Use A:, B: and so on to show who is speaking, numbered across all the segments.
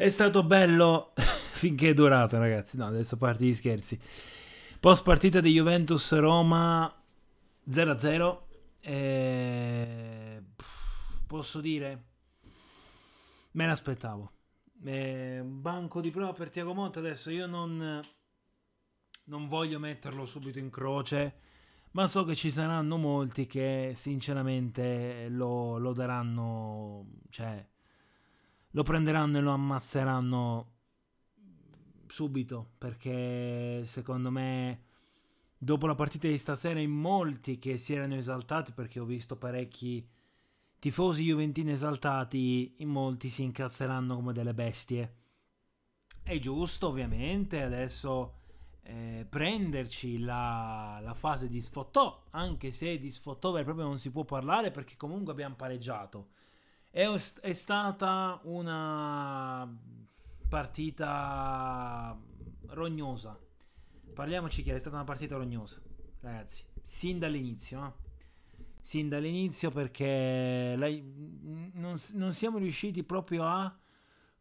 A: È stato bello finché è durato, ragazzi. No, adesso parti gli scherzi. Post partita di Juventus Roma 0-0. E... Posso dire, me l'aspettavo. E... Banco di prova per Tiago Monte. Adesso io non, non voglio metterlo subito in croce, ma so che ci saranno molti che sinceramente lo, lo daranno. Cioè, lo prenderanno e lo ammazzeranno subito perché secondo me dopo la partita di stasera in molti che si erano esaltati perché ho visto parecchi tifosi juventini esaltati in molti si incazzeranno come delle bestie è giusto ovviamente adesso eh, prenderci la, la, fase di sfottò anche se di sfottò proprio non si può parlare perché comunque abbiamo pareggiato è, è stata una partita rognosa. Parliamoci chiaro, è stata una partita rognosa, ragazzi, sin dall'inizio. Eh? Sin dall'inizio perché la, non, non siamo riusciti proprio a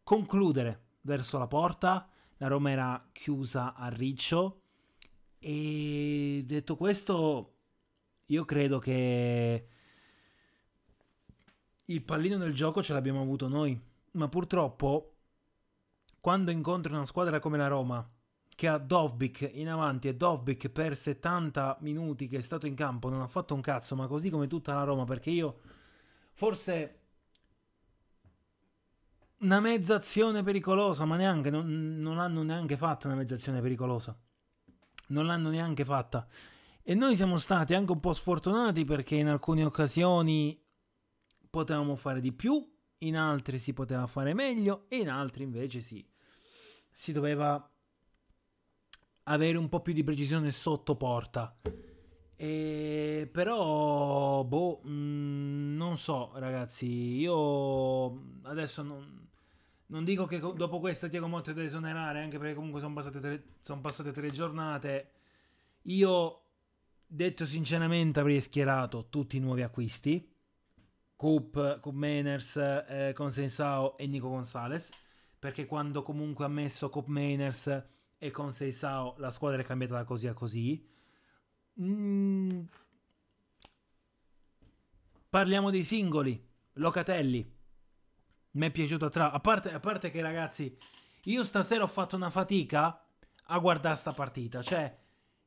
A: concludere verso la porta. La Roma era chiusa a riccio. E detto questo, io credo che il pallino del gioco ce l'abbiamo avuto noi, ma purtroppo quando incontri una squadra come la Roma, che ha Dovbik in avanti e Dovbik per 70 minuti che è stato in campo non ha fatto un cazzo, ma così come tutta la Roma, perché io forse una mezz'azione pericolosa, ma neanche, non, non hanno neanche fatta una mezz'azione pericolosa. Non l'hanno neanche fatta. E noi siamo stati anche un po' sfortunati perché in alcune occasioni potevamo fare di più, in altri si poteva fare meglio e in altri invece sì, si doveva avere un po' più di precisione sotto porta. E però, boh, mh, mm, non so ragazzi, io adesso non, non dico che dopo questa Diego Motte da esonerare, anche perché comunque sono passate, tre, sono passate tre giornate. Io, detto sinceramente, avrei schierato tutti i nuovi acquisti Coop, Coop Mainers, eh, Consensao e Nico Gonzalez, perché quando comunque ha messo Coop Mainers e Consensao la squadra è cambiata da così a così. Mm. Parliamo dei singoli, Locatelli. Mi è piaciuto tra... A parte, a parte che ragazzi, io stasera ho fatto una fatica a guardare sta partita, cioè...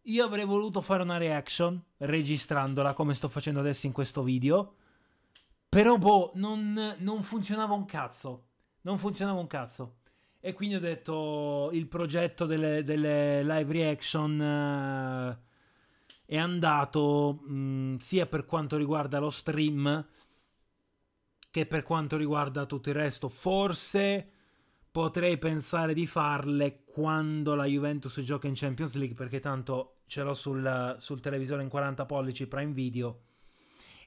A: Io avrei voluto fare una reaction registrandola come sto facendo adesso in questo video però boh, non, non funzionava un cazzo. Non funzionava un cazzo. E quindi ho detto il progetto delle, delle live reaction eh, è andato mh, mm, sia per quanto riguarda lo stream che per quanto riguarda tutto il resto. Forse potrei pensare di farle quando la Juventus gioca in Champions League perché tanto ce l'ho sul, sul televisore in 40 pollici Prime Video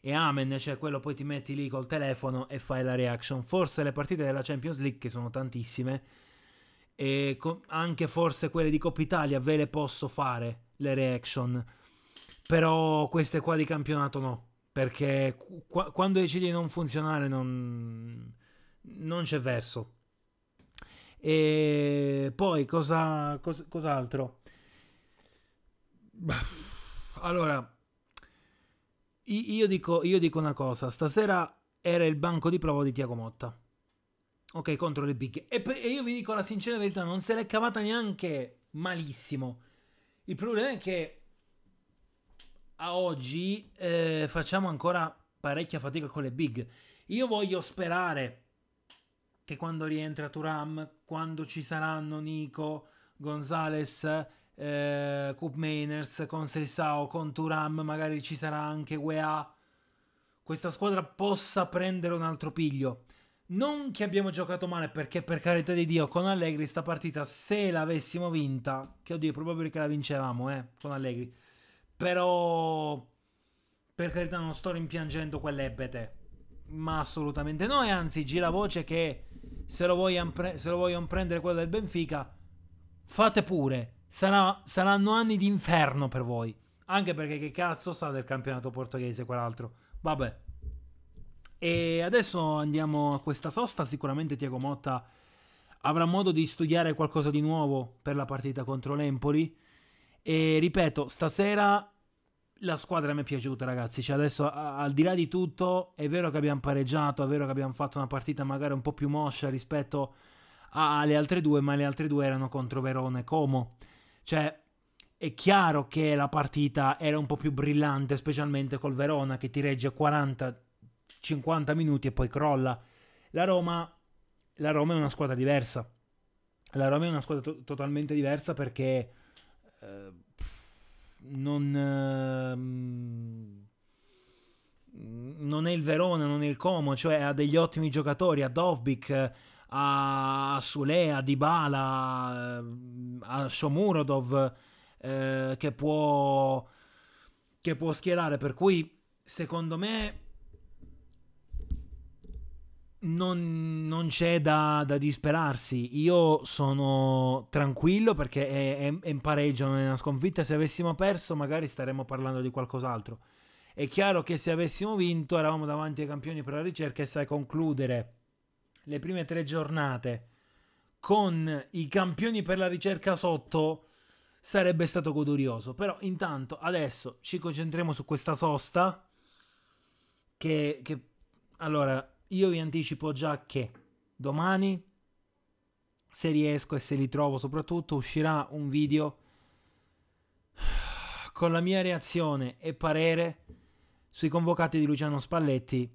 A: e amen, cioè quello poi ti metti lì col telefono e fai la reaction. Forse le partite della Champions League, che sono tantissime, e co- anche forse quelle di Coppa Italia ve le posso fare le reaction, però queste qua di campionato no, perché qu- quando decidi di non funzionare non, non c'è verso. E poi cosa, cos- cos'altro? Allora, io dico, io dico una cosa, stasera era il banco di prova di Tiago Motta. Ok, contro le big. E, e, io vi dico la sincera verità, non se l'è cavata neanche malissimo. Il problema è che a oggi eh, facciamo ancora parecchia fatica con le big. Io voglio sperare che quando rientra Turam, quando ci saranno Nico, Gonzales eh, Coop Mainers, con Seisao, con Turam, magari ci sarà anche UEA. Questa squadra possa prendere un altro piglio. Non che abbiamo giocato male, perché per carità di Dio, con Allegri sta partita, se l'avessimo vinta, che oddio, è probabile la vincevamo, eh, con Allegri. Però, per carità, non sto rimpiangendo quell'ebete. Ma assolutamente no, e anzi, gira voce che se lo vogliono pre- voglion prendere quello del Benfica, fate pure. Sarà, saranno anni di inferno per voi. Anche perché che cazzo sa del campionato portoghese quell'altro. Vabbè. E adesso andiamo a questa sosta. Sicuramente Tiago Motta avrà modo di studiare qualcosa di nuovo per la partita contro l'Empoli. E ripeto, stasera la squadra mi è piaciuta, ragazzi. Cioè, adesso, al di là di tutto, è vero che abbiamo pareggiato, è vero che abbiamo fatto una partita magari un po' più moscia rispetto alle altre due, ma le altre due erano contro Verona e Como. Cioè, è chiaro che la partita era un po' più brillante, specialmente col Verona che ti regge 40-50 minuti e poi crolla. La Roma, la Roma è una squadra diversa. La Roma è una squadra to- totalmente diversa perché eh, non... Eh, non è il Verona, non è il Como, cioè ha degli ottimi giocatori, ha Dovbik, a Sule, a Dybala, a Shomurodov eh, che, può, che può schierare. Per cui, secondo me, non, non c'è da, da, disperarsi. Io sono tranquillo perché è, è, è un pareggio, non è una sconfitta. Se avessimo perso, magari staremmo parlando di qualcos'altro. È chiaro che se avessimo vinto eravamo davanti ai campioni per la ricerca e sai concludere le prime tre giornate con i campioni per la ricerca sotto sarebbe stato godurioso. Però intanto adesso ci concentriamo su questa sosta che, che allora io vi anticipo già che domani se riesco e se li trovo soprattutto uscirà un video con la mia reazione e parere sui convocati di Luciano Spalletti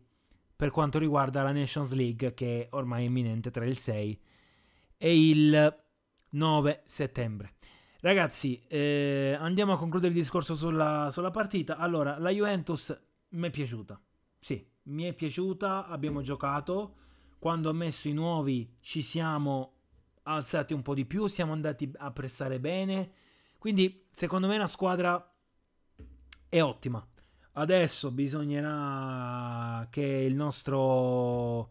A: per quanto riguarda la Nations League che è ormai imminente tra il 6 e il 9 settembre. Ragazzi, eh, andiamo a concludere il discorso sulla, sulla partita. Allora, la Juventus mi è piaciuta. Sì, mi è piaciuta, abbiamo giocato. Quando ha messo i nuovi ci siamo alzati un po' di più, siamo andati a pressare bene. Quindi, secondo me, la squadra è ottima. Adesso bisognerà che il nostro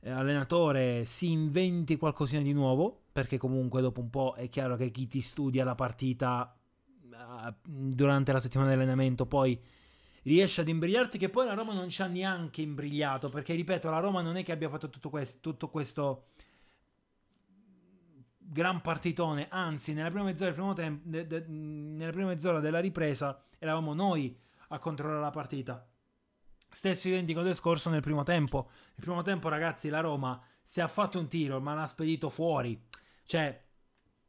A: eh, allenatore si inventi qualcosina di nuovo, perché comunque dopo un po' è chiaro che chi ti studia la partita eh, durante la settimana di allenamento poi riesce ad imbrigliarti che poi la Roma non ci ha neanche imbrigliato perché ripeto la Roma non è che abbia fatto tutto questo, tutto questo gran partitone anzi nella prima mezz'ora, del primo tempo, de, de, nella prima mezz'ora della ripresa eravamo noi a controllare la partita. Stesso identico discorso nel primo tempo. Nel primo tempo, ragazzi, la Roma si è fatto un tiro, ma l'ha spedito fuori. Cioè,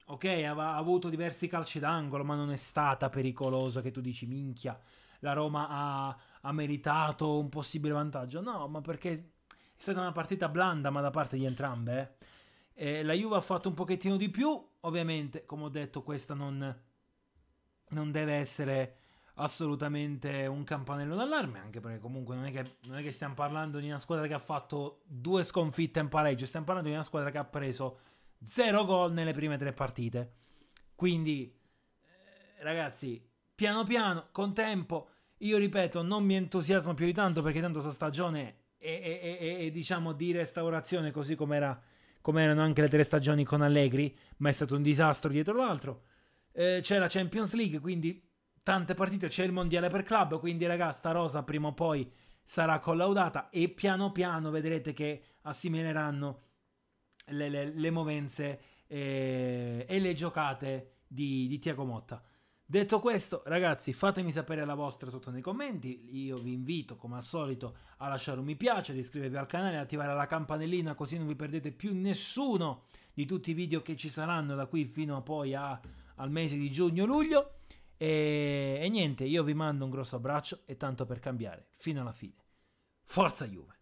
A: ok, ha avuto diversi calci d'angolo, ma non è stata pericolosa che tu dici minchia. La Roma ha, ha meritato un possibile vantaggio. No, ma perché è stata una partita blanda, ma da parte di entrambe. Eh? eh la Juve ha fatto un pochettino di più. Ovviamente, come ho detto, questa non, non deve essere assolutamente un campanello d'allarme, anche perché comunque non è, che, non è che stiamo parlando di una squadra che ha fatto due sconfitte in pareggio, stiamo parlando di una squadra che ha preso zero gol nelle prime tre partite. Quindi, eh, ragazzi, piano piano, con tempo, io ripeto, non mi entusiasmo più di tanto perché tanto sta stagione è, è, è, è diciamo di restaurazione così come era come erano anche le tre stagioni con Allegri, ma è stato un disastro dietro l'altro. Eh, c'è la Champions League, quindi tante partite, c'è il mondiale per club, quindi raga, sta rosa prima o poi sarà collaudata e piano piano vedrete che assimileranno le, le, le movenze e, eh, e, le giocate di, di Tiago Motta. Detto questo, ragazzi, fatemi sapere la vostra sotto nei commenti. Io vi invito, come al solito, a lasciare un mi piace, ad iscrivervi al canale, ad attivare la campanellina così non vi perdete più nessuno di tutti i video che ci saranno da qui fino a poi a, al mese di giugno-luglio. E, e niente, io vi mando un grosso abbraccio e tanto per cambiare, fino alla fine. Forza Juve!